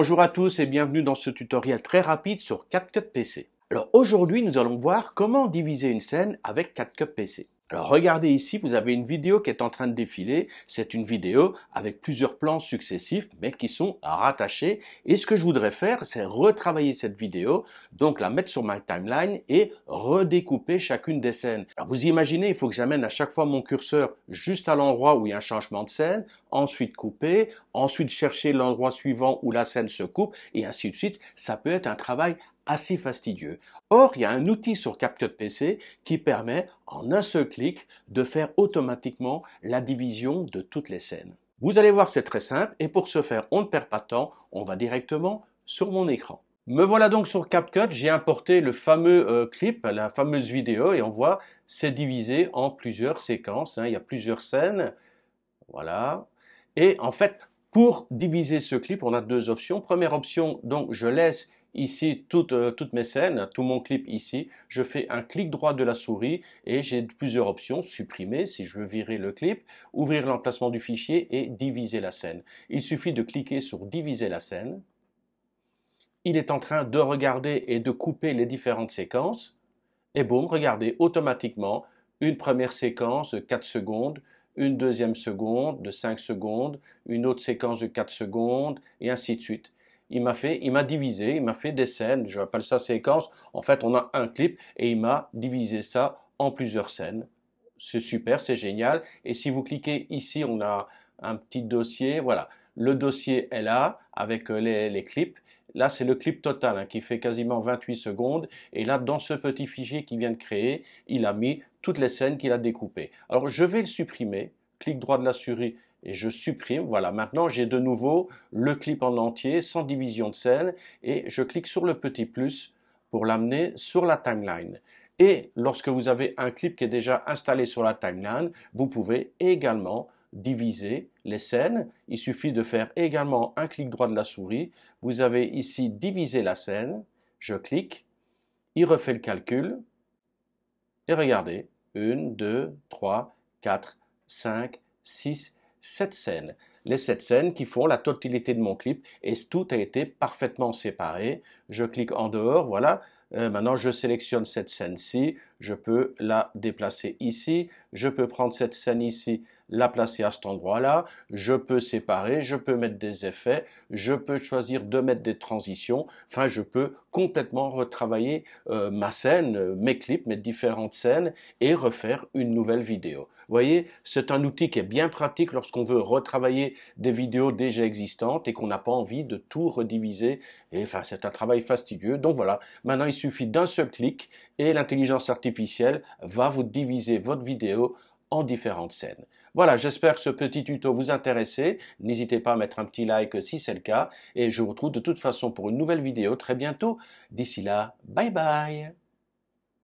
Bonjour à tous et bienvenue dans ce tutoriel très rapide sur CapCut PC. Alors aujourd'hui, nous allons voir comment diviser une scène avec CapCut PC. Alors regardez ici, vous avez une vidéo qui est en train de défiler. C'est une vidéo avec plusieurs plans successifs, mais qui sont rattachés. Et ce que je voudrais faire, c'est retravailler cette vidéo, donc la mettre sur ma timeline et redécouper chacune des scènes. vous imaginez, il faut que j'amène à chaque fois mon curseur juste à l'endroit où il y a un changement de scène, ensuite couper, ensuite chercher l'endroit suivant où la scène se coupe, et ainsi de suite. Ça peut être un travail assez fastidieux. Or, il y a un outil sur CapCut PC qui permet, en un seul clic, de faire automatiquement la division de toutes les scènes. Vous allez voir, c'est très simple, et pour ce faire, on ne perd pas de temps, on va directement sur mon écran. Me voilà donc sur CapCut, j'ai importé le fameux euh, clip, la fameuse vidéo, et on voit, c'est divisé en plusieurs séquences, hein. il y a plusieurs scènes, voilà. Et en fait, pour diviser ce clip, on a deux options. Première option, donc je laisse ici euh, toutes, mes scènes, tout mon clip ici, je fais un clic droit de la souris et j'ai plusieurs options, supprimer si je veux virer le clip, ouvrir l'emplacement du fichier et diviser la scène. Il suffit de cliquer sur diviser la scène. Il est en train de regarder et de couper les différentes séquences. Et boum, regardez, automatiquement, une première séquence, de 4 secondes, une deuxième seconde de 5 secondes, une autre séquence de 4 secondes, et ainsi de suite il m'a fait, il m'a divisé, il m'a fait des scènes, je l'appelle ça séquence. En fait, on a un clip et il m'a divisé ça en plusieurs scènes. C'est super, c'est génial. Et si vous cliquez ici, on a un petit dossier. Voilà, le dossier est là avec euh, les, clips. Là, c'est le clip total hein, qui fait quasiment 28 secondes. Et là, dans ce petit fichier qu'il vient de créer, il a mis toutes les scènes qu'il a découpées. Alors, je vais le supprimer. Clic droit de la souris, et je supprime. Voilà, maintenant j'ai de nouveau le clip en entier, sans division de scène, et je clique sur le petit plus pour l'amener sur la timeline. Et lorsque vous avez un clip qui est déjà installé sur la timeline, vous pouvez également diviser les scènes. Il suffit de faire également un clic droit de la souris. Vous avez ici diviser la scène. Je clique. Il refait le calcul. Et regardez, 1, 2, 3, 4, 5, 6, cette scène Les sept scènes qui font la totalité de mon clip et tout a été parfaitement séparé. Je clique en dehors, voilà. Euh, maintenant, je sélectionne cette scène-ci, je peux la déplacer ici, je peux prendre cette scène ici, la placer à cet endroit-là, je peux séparer, je peux mettre des effets, je peux choisir de mettre des transitions, enfin je peux complètement retravailler euh, ma scène, euh, mes clips, mes différentes scènes et refaire une nouvelle vidéo. Vous voyez, c'est un outil qui est bien pratique lorsqu'on veut retravailler des vidéos déjà existantes et qu'on n'a pas envie de tout rediviser. Et enfin, c'est un travail fastidieux. Donc voilà, maintenant il suffit d'un seul clic et l'intelligence artificielle va vous diviser votre vidéo différentes scènes. Voilà, j'espère que ce petit tuto vous intéressait. N'hésitez pas à mettre un petit like si c'est le cas. Et je vous retrouve de toute façon pour une nouvelle vidéo très bientôt. D'ici là, bye bye